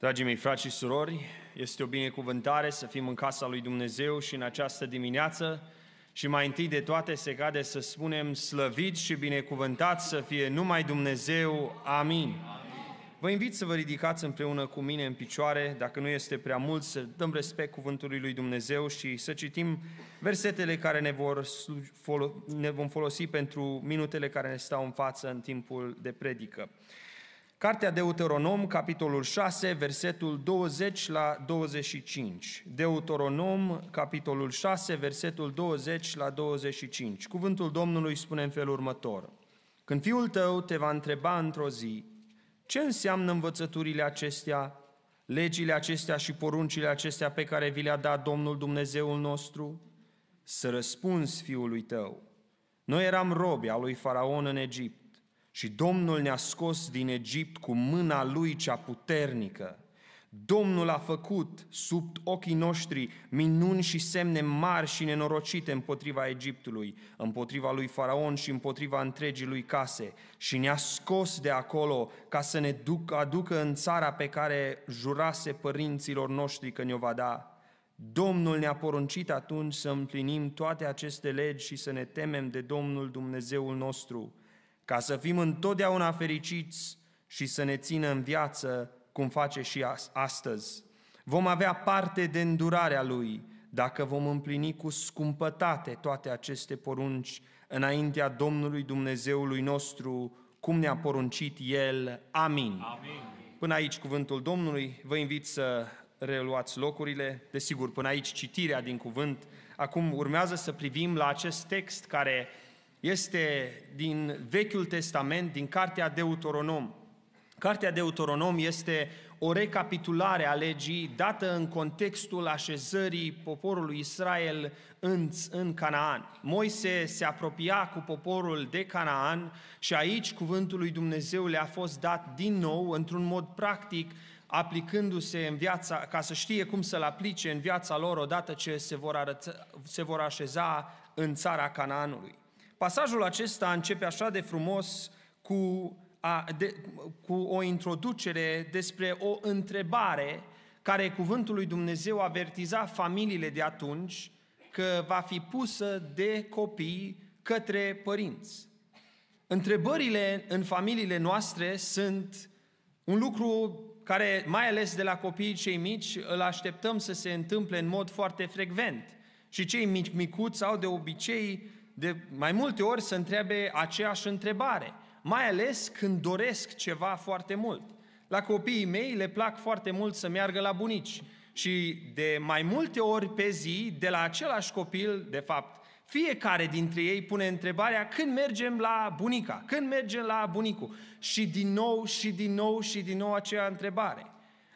Dragii mei frați și surori, este o binecuvântare să fim în casa lui Dumnezeu și în această dimineață și mai întâi de toate se cade să spunem slăvit și binecuvântat să fie numai Dumnezeu. Amin. Amin. Vă invit să vă ridicați împreună cu mine în picioare, dacă nu este prea mult, să dăm respect cuvântului lui Dumnezeu și să citim versetele care ne, vor, ne vom folosi pentru minutele care ne stau în față în timpul de predică. Cartea Deuteronom, capitolul 6, versetul 20 la 25. Deuteronom, capitolul 6, versetul 20 la 25. Cuvântul Domnului spune în felul următor. Când fiul tău te va întreba într-o zi, ce înseamnă învățăturile acestea, legile acestea și poruncile acestea pe care vi le-a dat Domnul Dumnezeul nostru? Să răspunzi fiului tău. Noi eram robi al lui Faraon în Egipt și Domnul ne-a scos din Egipt cu mâna lui cea puternică. Domnul a făcut sub ochii noștri minuni și semne mari și nenorocite împotriva Egiptului, împotriva lui Faraon și împotriva întregii lui case și ne-a scos de acolo ca să ne duc, aducă în țara pe care jurase părinților noștri că ne-o va da. Domnul ne-a poruncit atunci să împlinim toate aceste legi și să ne temem de Domnul Dumnezeul nostru ca să fim întotdeauna fericiți și să ne țină în viață, cum face și astăzi. Vom avea parte de îndurarea Lui dacă vom împlini cu scumpătate toate aceste porunci înaintea Domnului Dumnezeului nostru, cum ne-a poruncit El. Amin. Amin. Până aici cuvântul Domnului, vă invit să reluați locurile. Desigur, până aici citirea din cuvânt. Acum urmează să privim la acest text care este din Vechiul Testament, din Cartea Deuteronom. Cartea Deuteronom este o recapitulare a legii dată în contextul așezării poporului Israel în, în Canaan. Moise se apropia cu poporul de Canaan și aici cuvântul lui Dumnezeu le-a fost dat din nou într-un mod practic aplicându-se în viața, ca să știe cum să-l aplice în viața lor odată ce se vor, arăța, se vor așeza în țara Canaanului pasajul acesta începe așa de frumos cu, a, de, cu o introducere despre o întrebare care cuvântul lui Dumnezeu avertiza familiile de atunci că va fi pusă de copii către părinți. Întrebările în familiile noastre sunt un lucru care, mai ales de la copiii cei mici, îl așteptăm să se întâmple în mod foarte frecvent. Și cei mici micuți au de obicei de mai multe ori să întrebe aceeași întrebare, mai ales când doresc ceva foarte mult. La copiii mei le plac foarte mult să meargă la bunici și de mai multe ori pe zi, de la același copil, de fapt, fiecare dintre ei pune întrebarea când mergem la bunica, când mergem la bunicu, Și din nou, și din nou, și din nou aceea întrebare.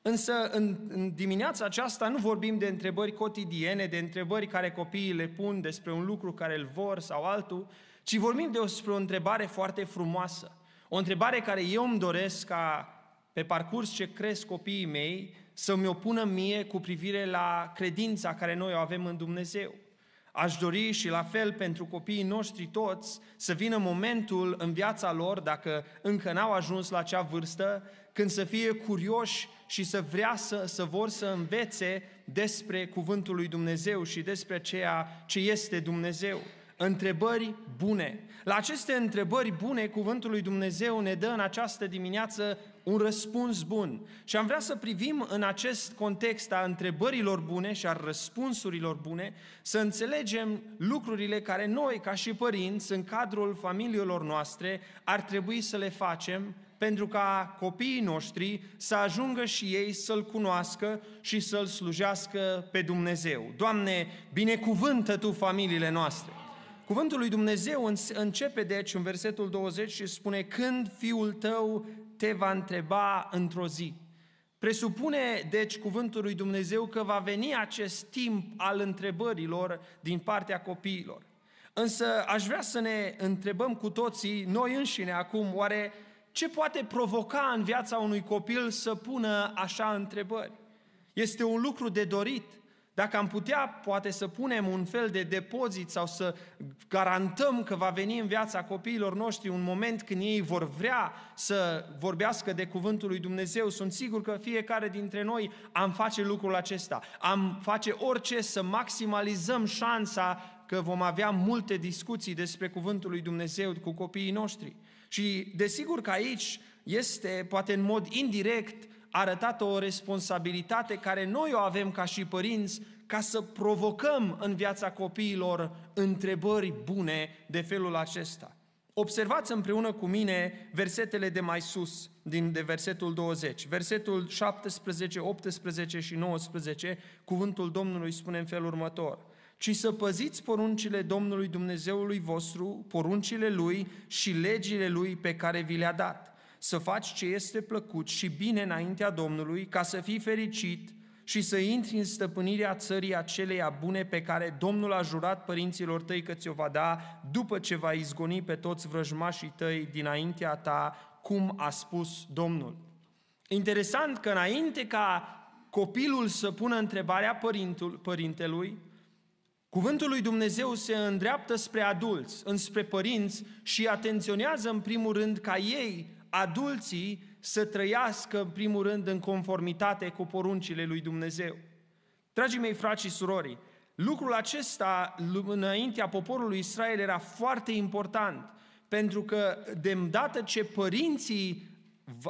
Însă în, în dimineața aceasta nu vorbim de întrebări cotidiene, de întrebări care copiii le pun despre un lucru care îl vor sau altul, ci vorbim despre o întrebare foarte frumoasă. O întrebare care eu îmi doresc ca pe parcurs ce cresc copiii mei să mi-o pună mie cu privire la credința care noi o avem în Dumnezeu. Aș dori și la fel pentru copiii noștri toți să vină momentul în viața lor, dacă încă n-au ajuns la acea vârstă, când să fie curioși și să vrea să, să vor să învețe despre cuvântul lui Dumnezeu și despre ceea ce este Dumnezeu. Întrebări bune. La aceste întrebări bune, cuvântul lui Dumnezeu ne dă în această dimineață un răspuns bun. Și am vrea să privim în acest context a întrebărilor bune și a răspunsurilor bune, să înțelegem lucrurile care noi, ca și părinți, în cadrul familiilor noastre, ar trebui să le facem pentru ca copiii noștri să ajungă și ei să-L cunoască și să-L slujească pe Dumnezeu. Doamne, binecuvântă Tu familiile noastre! Cuvântul lui Dumnezeu începe deci în versetul 20 și spune Când fiul tău te va întreba într-o zi. Presupune, deci, cuvântul lui Dumnezeu că va veni acest timp al întrebărilor din partea copiilor. Însă aș vrea să ne întrebăm cu toții, noi înșine acum, oare ce poate provoca în viața unui copil să pună așa întrebări? Este un lucru de dorit. Dacă am putea, poate să punem un fel de depozit sau să garantăm că va veni în viața copiilor noștri un moment când ei vor vrea să vorbească de Cuvântul lui Dumnezeu, sunt sigur că fiecare dintre noi am face lucrul acesta. Am face orice să maximalizăm șansa că vom avea multe discuții despre Cuvântul lui Dumnezeu cu copiii noștri. Și desigur că aici este, poate în mod indirect, arătată o responsabilitate care noi o avem ca și părinți ca să provocăm în viața copiilor întrebări bune de felul acesta. Observați împreună cu mine versetele de mai sus, din de versetul 20. Versetul 17, 18 și 19, cuvântul Domnului spune în felul următor – ci să păziți poruncile Domnului Dumnezeului vostru, poruncile Lui și legile Lui pe care vi le-a dat, să faci ce este plăcut și bine înaintea Domnului, ca să fii fericit și să intri în stăpânirea țării aceleia bune pe care Domnul a jurat părinților tăi că ți-o va da după ce va izgoni pe toți vrăjmașii tăi dinaintea ta, cum a spus Domnul. Interesant că înainte ca copilul să pună întrebarea părintul, părintelui, Cuvântul lui Dumnezeu se îndreaptă spre adulți, înspre părinți și atenționează în primul rând ca ei, adulții, să trăiască în primul rând în conformitate cu poruncile lui Dumnezeu. Dragii mei frați și surori, lucrul acesta înaintea poporului Israel era foarte important, pentru că de îndată ce părinții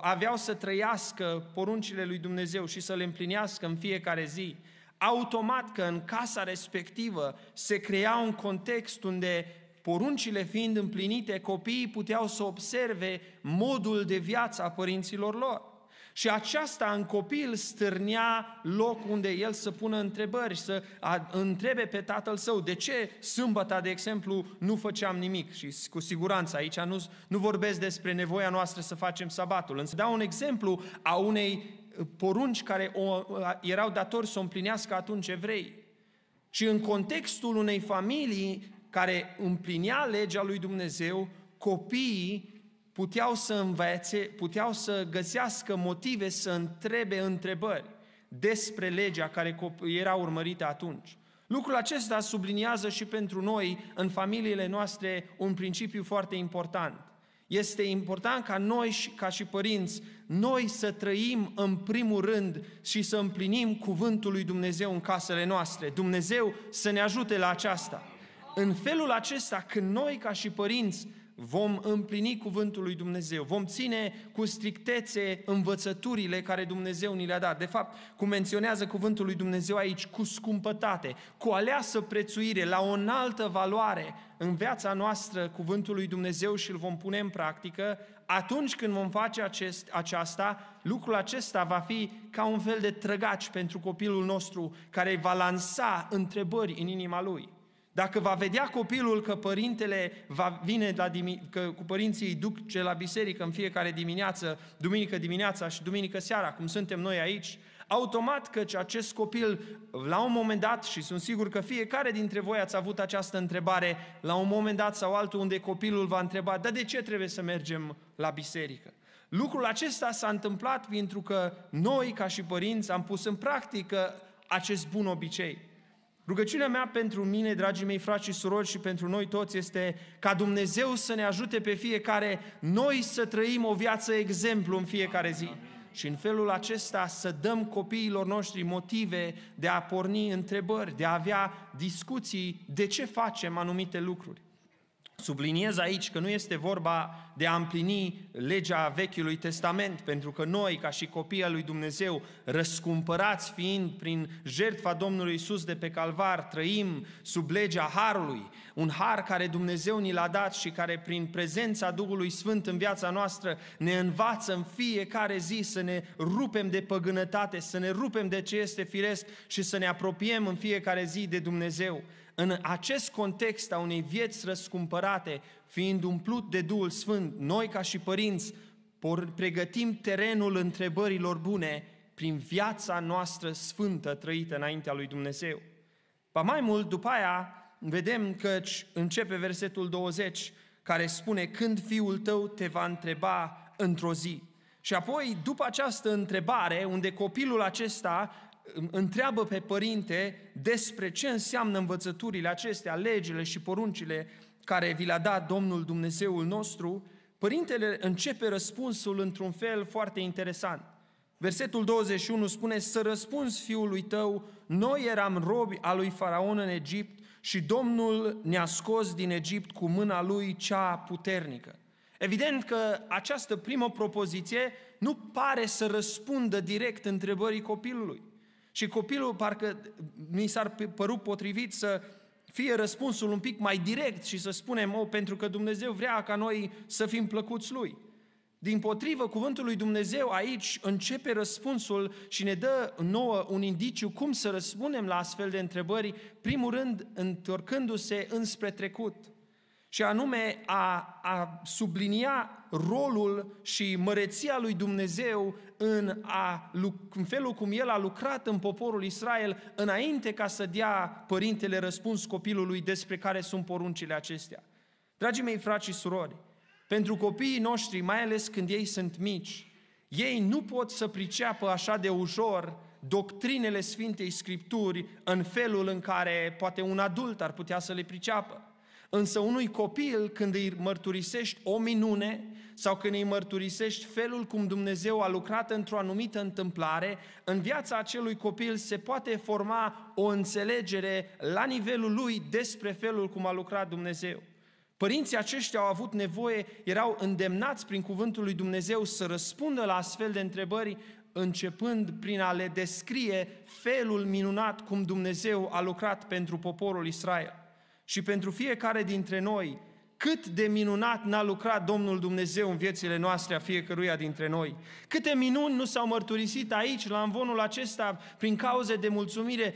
aveau să trăiască poruncile lui Dumnezeu și să le împlinească în fiecare zi, automat că în casa respectivă se crea un context unde poruncile fiind împlinite, copiii puteau să observe modul de viață a părinților lor. Și aceasta în copil stârnea loc unde el să pună întrebări, să întrebe pe tatăl său de ce sâmbăta, de exemplu, nu făceam nimic. Și cu siguranță aici nu, nu vorbesc despre nevoia noastră să facem sabatul. Însă dau un exemplu a unei porunci care o, erau datori să o împlinească atunci evrei. Și în contextul unei familii care împlinea legea lui Dumnezeu, copiii puteau să învețe, puteau să găsească motive să întrebe întrebări despre legea care era urmărită atunci. Lucrul acesta subliniază și pentru noi, în familiile noastre, un principiu foarte important. Este important ca noi, ca și părinți, noi să trăim în primul rând și să împlinim cuvântul lui Dumnezeu în casele noastre. Dumnezeu să ne ajute la aceasta. În felul acesta, când noi, ca și părinți, vom împlini cuvântul lui Dumnezeu, vom ține cu strictețe învățăturile care Dumnezeu ni le-a dat. De fapt, cum menționează cuvântul lui Dumnezeu aici, cu scumpătate, cu aleasă prețuire, la o înaltă valoare în viața noastră cuvântul lui Dumnezeu și îl vom pune în practică, atunci când vom face acest, aceasta, lucrul acesta va fi ca un fel de trăgaci pentru copilul nostru care va lansa întrebări în inima lui. Dacă va vedea copilul că părintele va vine la dimi- că cu părinții îi duc ce la biserică în fiecare dimineață, duminică dimineața și duminică seara, cum suntem noi aici, automat căci acest copil, la un moment dat, și sunt sigur că fiecare dintre voi ați avut această întrebare, la un moment dat sau altul unde copilul va întreba, dar de ce trebuie să mergem la biserică? Lucrul acesta s-a întâmplat pentru că noi, ca și părinți, am pus în practică acest bun obicei. Rugăciunea mea pentru mine, dragii mei frați și surori și pentru noi toți este ca Dumnezeu să ne ajute pe fiecare noi să trăim o viață exemplu în fiecare zi. Și în felul acesta să dăm copiilor noștri motive de a porni întrebări, de a avea discuții de ce facem anumite lucruri. Subliniez aici că nu este vorba de a împlini legea Vechiului Testament, pentru că noi, ca și copii al lui Dumnezeu, răscumpărați fiind prin jertfa Domnului Isus de pe calvar, trăim sub legea Harului, un har care Dumnezeu ni l-a dat și care prin prezența Duhului Sfânt în viața noastră ne învață în fiecare zi să ne rupem de păgânătate, să ne rupem de ce este firesc și să ne apropiem în fiecare zi de Dumnezeu în acest context a unei vieți răscumpărate, fiind umplut de Duhul Sfânt, noi ca și părinți pregătim terenul întrebărilor bune prin viața noastră sfântă trăită înaintea lui Dumnezeu. Pa mai mult, după aia, vedem că începe versetul 20, care spune, când fiul tău te va întreba într-o zi. Și apoi, după această întrebare, unde copilul acesta întreabă pe părinte despre ce înseamnă învățăturile acestea, legile și poruncile care vi le-a dat Domnul Dumnezeul nostru, părintele începe răspunsul într-un fel foarte interesant. Versetul 21 spune, să răspunzi fiului tău, noi eram robi a lui Faraon în Egipt și Domnul ne-a scos din Egipt cu mâna lui cea puternică. Evident că această primă propoziție nu pare să răspundă direct întrebării copilului. Și copilul parcă mi s-ar părut potrivit să fie răspunsul un pic mai direct și să spunem, o, pentru că Dumnezeu vrea ca noi să fim plăcuți Lui. Din potrivă, cuvântul lui Dumnezeu aici începe răspunsul și ne dă nouă un indiciu cum să răspundem la astfel de întrebări, primul rând întorcându-se înspre trecut. Și anume a, a sublinia rolul și măreția lui Dumnezeu în, a, în felul cum el a lucrat în poporul Israel înainte ca să dea părintele răspuns copilului despre care sunt poruncile acestea. Dragii mei frați și surori, pentru copiii noștri, mai ales când ei sunt mici, ei nu pot să priceapă așa de ușor doctrinele Sfintei Scripturi în felul în care poate un adult ar putea să le priceapă. Însă unui copil, când îi mărturisești o minune sau când îi mărturisești felul cum Dumnezeu a lucrat într-o anumită întâmplare, în viața acelui copil se poate forma o înțelegere la nivelul lui despre felul cum a lucrat Dumnezeu. Părinții aceștia au avut nevoie, erau îndemnați prin cuvântul lui Dumnezeu să răspundă la astfel de întrebări, începând prin a le descrie felul minunat cum Dumnezeu a lucrat pentru poporul Israel și pentru fiecare dintre noi cât de minunat n-a lucrat Domnul Dumnezeu în viețile noastre a fiecăruia dintre noi. Câte minuni nu s-au mărturisit aici, la învonul acesta, prin cauze de mulțumire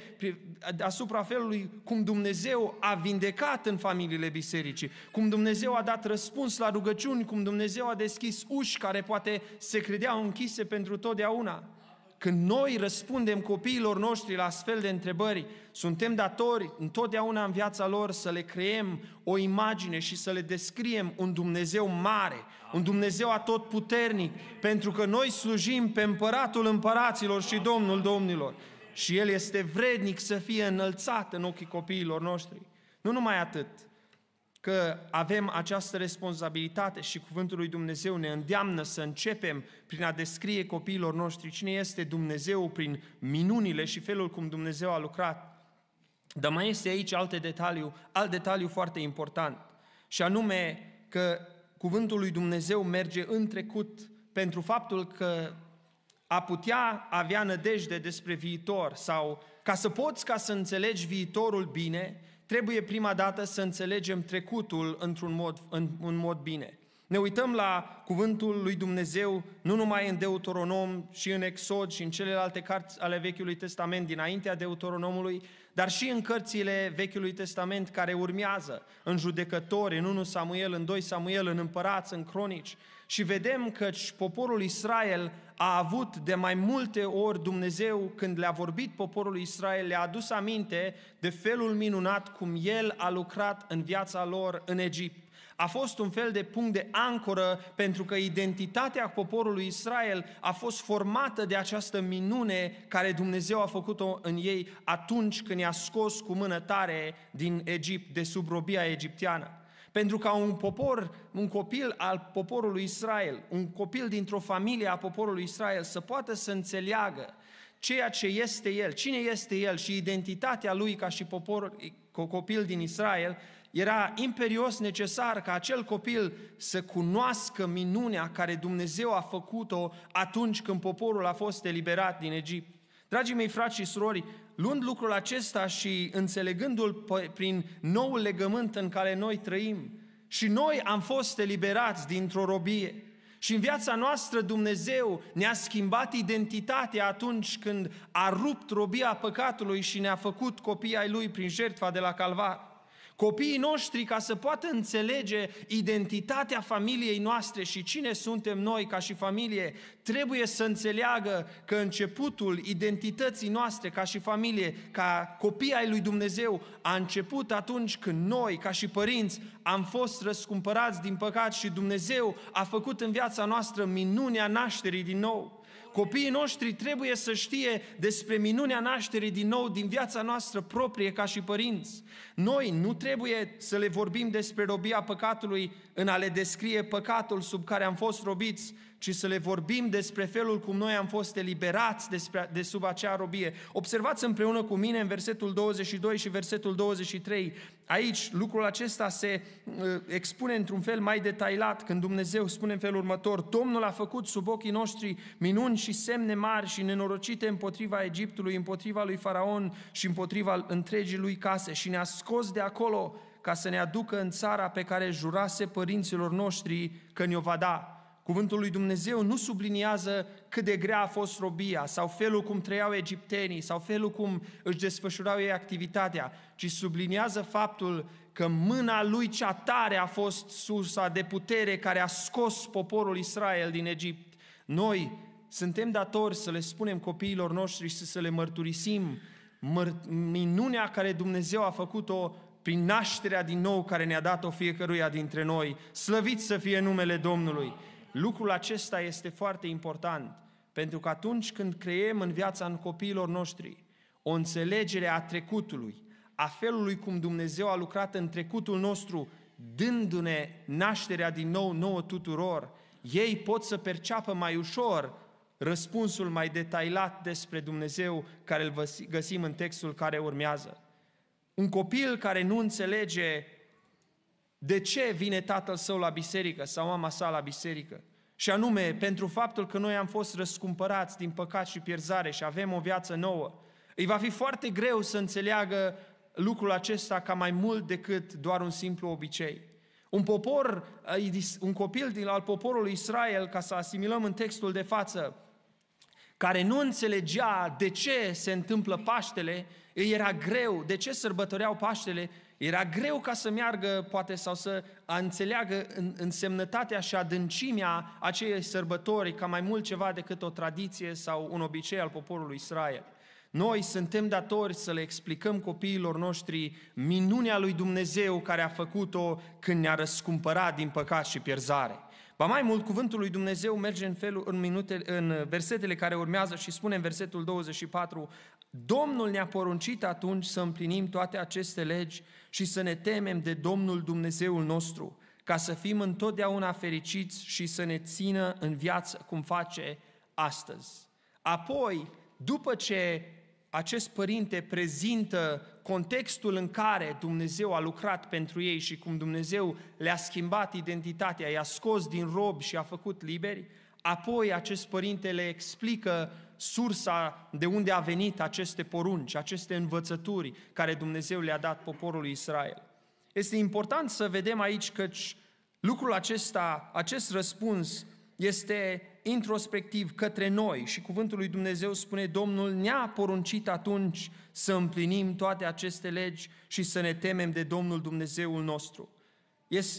asupra felului cum Dumnezeu a vindecat în familiile bisericii, cum Dumnezeu a dat răspuns la rugăciuni, cum Dumnezeu a deschis uși care poate se credeau închise pentru totdeauna când noi răspundem copiilor noștri la astfel de întrebări, suntem datori întotdeauna în viața lor să le creem o imagine și să le descriem un Dumnezeu mare, un Dumnezeu atotputernic, pentru că noi slujim pe împăratul împăraților și Domnul domnilor. Și El este vrednic să fie înălțat în ochii copiilor noștri. Nu numai atât, că avem această responsabilitate și Cuvântul lui Dumnezeu ne îndeamnă să începem prin a descrie copiilor noștri cine este Dumnezeu prin minunile și felul cum Dumnezeu a lucrat. Dar mai este aici alte detaliu, alt detaliu foarte important, și anume că Cuvântul lui Dumnezeu merge în trecut pentru faptul că a putea avea nădejde despre viitor sau ca să poți ca să înțelegi viitorul bine, trebuie prima dată să înțelegem trecutul într-un mod, în, un mod bine. Ne uităm la cuvântul lui Dumnezeu nu numai în Deuteronom, și în Exod și în celelalte cărți ale Vechiului Testament dinaintea Deuteronomului, dar și în cărțile Vechiului Testament care urmează, în Judecători, în 1 Samuel, în 2 Samuel, în Împărați, în Cronici. Și vedem că poporul Israel a avut de mai multe ori Dumnezeu, când le-a vorbit poporul Israel, le-a adus aminte de felul minunat cum El a lucrat în viața lor în Egipt a fost un fel de punct de ancoră pentru că identitatea poporului Israel a fost formată de această minune care Dumnezeu a făcut-o în ei atunci când i-a scos cu mână tare din Egipt, de sub robia egipteană. Pentru ca un popor, un copil al poporului Israel, un copil dintr-o familie a poporului Israel să poată să înțeleagă ceea ce este el, cine este el și identitatea lui ca și popor, copil din Israel, era imperios necesar ca acel copil să cunoască minunea care Dumnezeu a făcut-o atunci când poporul a fost eliberat din Egipt. Dragii mei frați și surori, luând lucrul acesta și înțelegându-l prin noul legământ în care noi trăim, și noi am fost eliberați dintr-o robie. Și în viața noastră Dumnezeu ne-a schimbat identitatea atunci când a rupt robia păcatului și ne-a făcut copii ai Lui prin jertfa de la Calvar. Copiii noștri, ca să poată înțelege identitatea familiei noastre și cine suntem noi ca și familie, trebuie să înțeleagă că începutul identității noastre ca și familie, ca copii ai lui Dumnezeu, a început atunci când noi, ca și părinți, am fost răscumpărați din păcat și Dumnezeu a făcut în viața noastră minunea nașterii din nou. Copiii noștri trebuie să știe despre minunea nașterii din nou din viața noastră proprie ca și părinți. Noi nu trebuie să le vorbim despre robia păcatului în a le descrie păcatul sub care am fost robiți, ci să le vorbim despre felul cum noi am fost eliberați de sub acea robie. Observați împreună cu mine în versetul 22 și versetul 23. Aici lucrul acesta se uh, expune într-un fel mai detailat când Dumnezeu spune în felul următor Domnul a făcut sub ochii noștri minuni și semne mari și nenorocite împotriva Egiptului, împotriva lui Faraon și împotriva întregii lui case și ne-a scos de acolo ca să ne aducă în țara pe care jurase părinților noștri că ne-o va da. Cuvântul lui Dumnezeu nu subliniază cât de grea a fost robia sau felul cum trăiau egiptenii sau felul cum își desfășurau ei activitatea, ci subliniază faptul că mâna lui cea tare a fost sursa de putere care a scos poporul Israel din Egipt. Noi suntem datori să le spunem copiilor noștri și să le mărturisim minunea care Dumnezeu a făcut-o prin nașterea din nou care ne-a dat-o fiecăruia dintre noi. Slăvit să fie numele Domnului! Lucrul acesta este foarte important, pentru că atunci când creem în viața în copiilor noștri o înțelegere a trecutului, a felului cum Dumnezeu a lucrat în trecutul nostru, dându-ne nașterea din nou nouă tuturor, ei pot să perceapă mai ușor răspunsul mai detaliat despre Dumnezeu care îl găsim în textul care urmează. Un copil care nu înțelege de ce vine tatăl său la biserică sau mama sa la biserică? Și anume, pentru faptul că noi am fost răscumpărați din păcat și pierzare și avem o viață nouă. Îi va fi foarte greu să înțeleagă lucrul acesta ca mai mult decât doar un simplu obicei. Un popor, un copil din al poporului Israel, ca să asimilăm în textul de față, care nu înțelegea de ce se întâmplă Paștele, îi era greu, de ce sărbătoreau Paștele era greu ca să meargă, poate, sau să înțeleagă însemnătatea și adâncimea acelei sărbători ca mai mult ceva decât o tradiție sau un obicei al poporului Israel. Noi suntem datori să le explicăm copiilor noștri minunea lui Dumnezeu care a făcut-o când ne-a răscumpărat din păcat și pierzare. Ba mai mult, cuvântul lui Dumnezeu merge în, felul, în, minute, în versetele care urmează și spune în versetul 24, Domnul ne-a poruncit atunci să împlinim toate aceste legi și să ne temem de Domnul Dumnezeul nostru, ca să fim întotdeauna fericiți și să ne țină în viață cum face astăzi. Apoi, după ce acest părinte prezintă contextul în care Dumnezeu a lucrat pentru ei și cum Dumnezeu le-a schimbat identitatea, i-a scos din rob și a făcut liberi, apoi acest părinte le explică sursa de unde a venit aceste porunci, aceste învățături care Dumnezeu le-a dat poporului Israel. Este important să vedem aici că lucrul acesta, acest răspuns este introspectiv către noi și cuvântul lui Dumnezeu spune Domnul ne-a poruncit atunci să împlinim toate aceste legi și să ne temem de Domnul Dumnezeul nostru.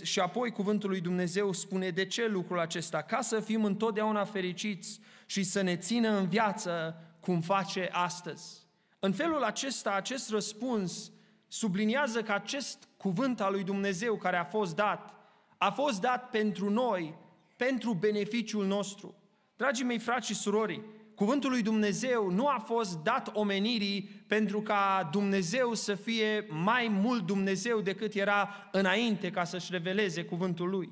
și apoi cuvântul lui Dumnezeu spune de ce lucrul acesta? Ca să fim întotdeauna fericiți și să ne țină în viață cum face astăzi. În felul acesta, acest răspuns subliniază că acest cuvânt al lui Dumnezeu care a fost dat, a fost dat pentru noi pentru beneficiul nostru. Dragii mei frați și surori, cuvântul lui Dumnezeu nu a fost dat omenirii pentru ca Dumnezeu să fie mai mult Dumnezeu decât era înainte ca să-și reveleze cuvântul lui.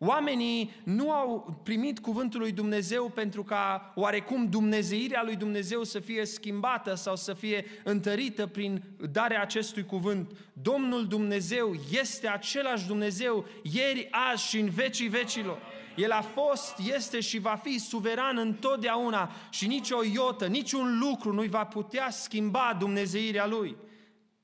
Oamenii nu au primit cuvântul lui Dumnezeu pentru ca oarecum dumnezeirea lui Dumnezeu să fie schimbată sau să fie întărită prin darea acestui cuvânt. Domnul Dumnezeu este același Dumnezeu ieri, azi și în vecii vecilor. El a fost, este și va fi suveran întotdeauna și nici o iotă, nici un lucru nu-i va putea schimba dumnezeirea Lui.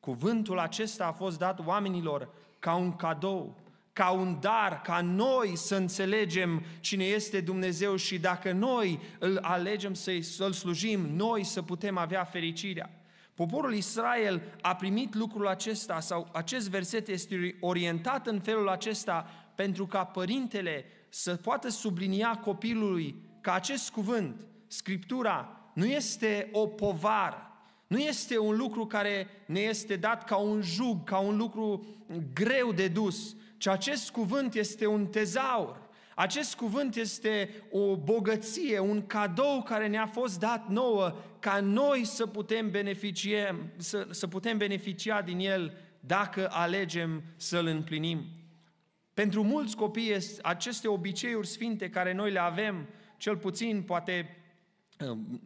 Cuvântul acesta a fost dat oamenilor ca un cadou, ca un dar, ca noi să înțelegem cine este Dumnezeu și dacă noi îl alegem să-l slujim, noi să putem avea fericirea. Poporul Israel a primit lucrul acesta sau acest verset este orientat în felul acesta pentru ca părintele să poată sublinia copilului că acest cuvânt, Scriptura, nu este o povară, nu este un lucru care ne este dat ca un jug, ca un lucru greu de dus, ci acest cuvânt este un tezaur. Acest cuvânt este o bogăție, un cadou care ne-a fost dat nouă ca noi să putem, să, să putem beneficia din el dacă alegem să-l împlinim. Pentru mulți copii, aceste obiceiuri sfinte care noi le avem, cel puțin poate um,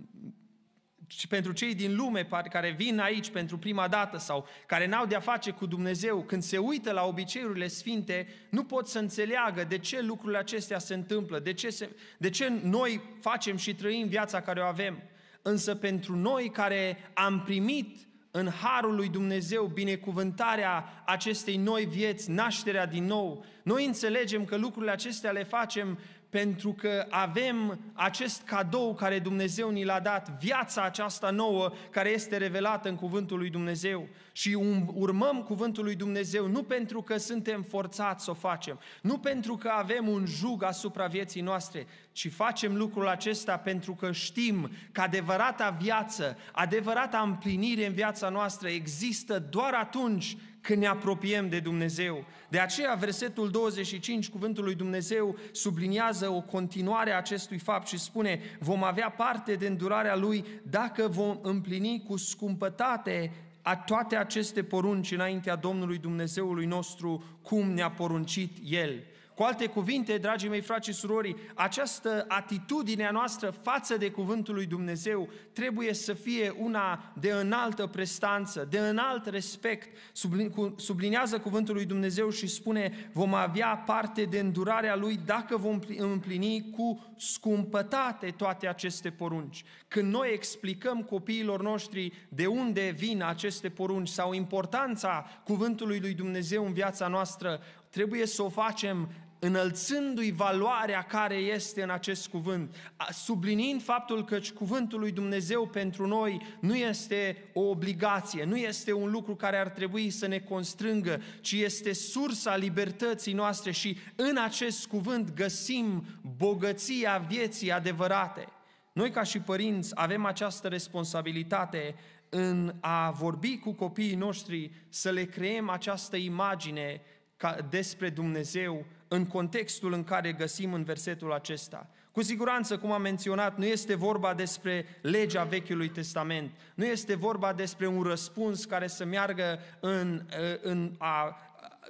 pentru cei din lume care vin aici pentru prima dată sau care n-au de-a face cu Dumnezeu, când se uită la obiceiurile sfinte, nu pot să înțeleagă de ce lucrurile acestea se întâmplă, de ce, se, de ce noi facem și trăim viața care o avem. Însă pentru noi care am primit în harul lui Dumnezeu binecuvântarea acestei noi vieți, nașterea din nou. Noi înțelegem că lucrurile acestea le facem pentru că avem acest cadou care Dumnezeu ni l-a dat, viața aceasta nouă care este revelată în Cuvântul lui Dumnezeu. Și um, urmăm Cuvântul lui Dumnezeu nu pentru că suntem forțați să o facem, nu pentru că avem un jug asupra vieții noastre, ci facem lucrul acesta pentru că știm că adevărata viață, adevărata împlinire în viața noastră există doar atunci când ne apropiem de Dumnezeu. De aceea, versetul 25, cuvântul lui Dumnezeu, subliniază o continuare a acestui fapt și spune, vom avea parte de îndurarea Lui dacă vom împlini cu scumpătate a toate aceste porunci înaintea Domnului Dumnezeului nostru, cum ne-a poruncit El. Cu alte cuvinte, dragii mei frați și surori, această atitudine a noastră față de cuvântul lui Dumnezeu trebuie să fie una de înaltă prestanță, de înalt respect. Sublinează cuvântul lui Dumnezeu și spune, vom avea parte de îndurarea lui dacă vom împlini cu scumpătate toate aceste porunci. Când noi explicăm copiilor noștri de unde vin aceste porunci sau importanța cuvântului lui Dumnezeu în viața noastră, trebuie să o facem înălțându-i valoarea care este în acest cuvânt, sublinind faptul că cuvântul lui Dumnezeu pentru noi nu este o obligație, nu este un lucru care ar trebui să ne constrângă, ci este sursa libertății noastre și în acest cuvânt găsim bogăția vieții adevărate. Noi ca și părinți avem această responsabilitate în a vorbi cu copiii noștri să le creem această imagine despre Dumnezeu în contextul în care găsim în versetul acesta. Cu siguranță, cum am menționat, nu este vorba despre legea Vechiului Testament, nu este vorba despre un răspuns care să meargă în, eh, în a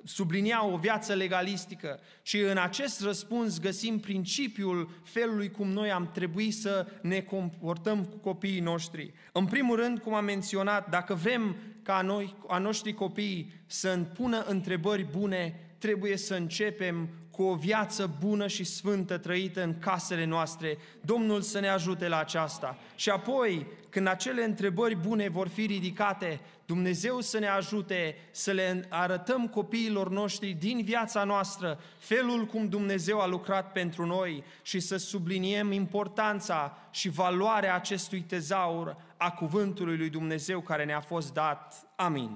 sublinia o viață legalistică, ci în acest răspuns găsim principiul felului cum noi am trebuit să ne comportăm cu copiii noștri. În primul rând, cum am menționat, dacă vrem ca noi, a noștri copii să pună întrebări bune trebuie să începem cu o viață bună și sfântă trăită în casele noastre. Domnul să ne ajute la aceasta. Și apoi, când acele întrebări bune vor fi ridicate, Dumnezeu să ne ajute să le arătăm copiilor noștri din viața noastră felul cum Dumnezeu a lucrat pentru noi și să subliniem importanța și valoarea acestui tezaur a cuvântului lui Dumnezeu care ne-a fost dat. Amin.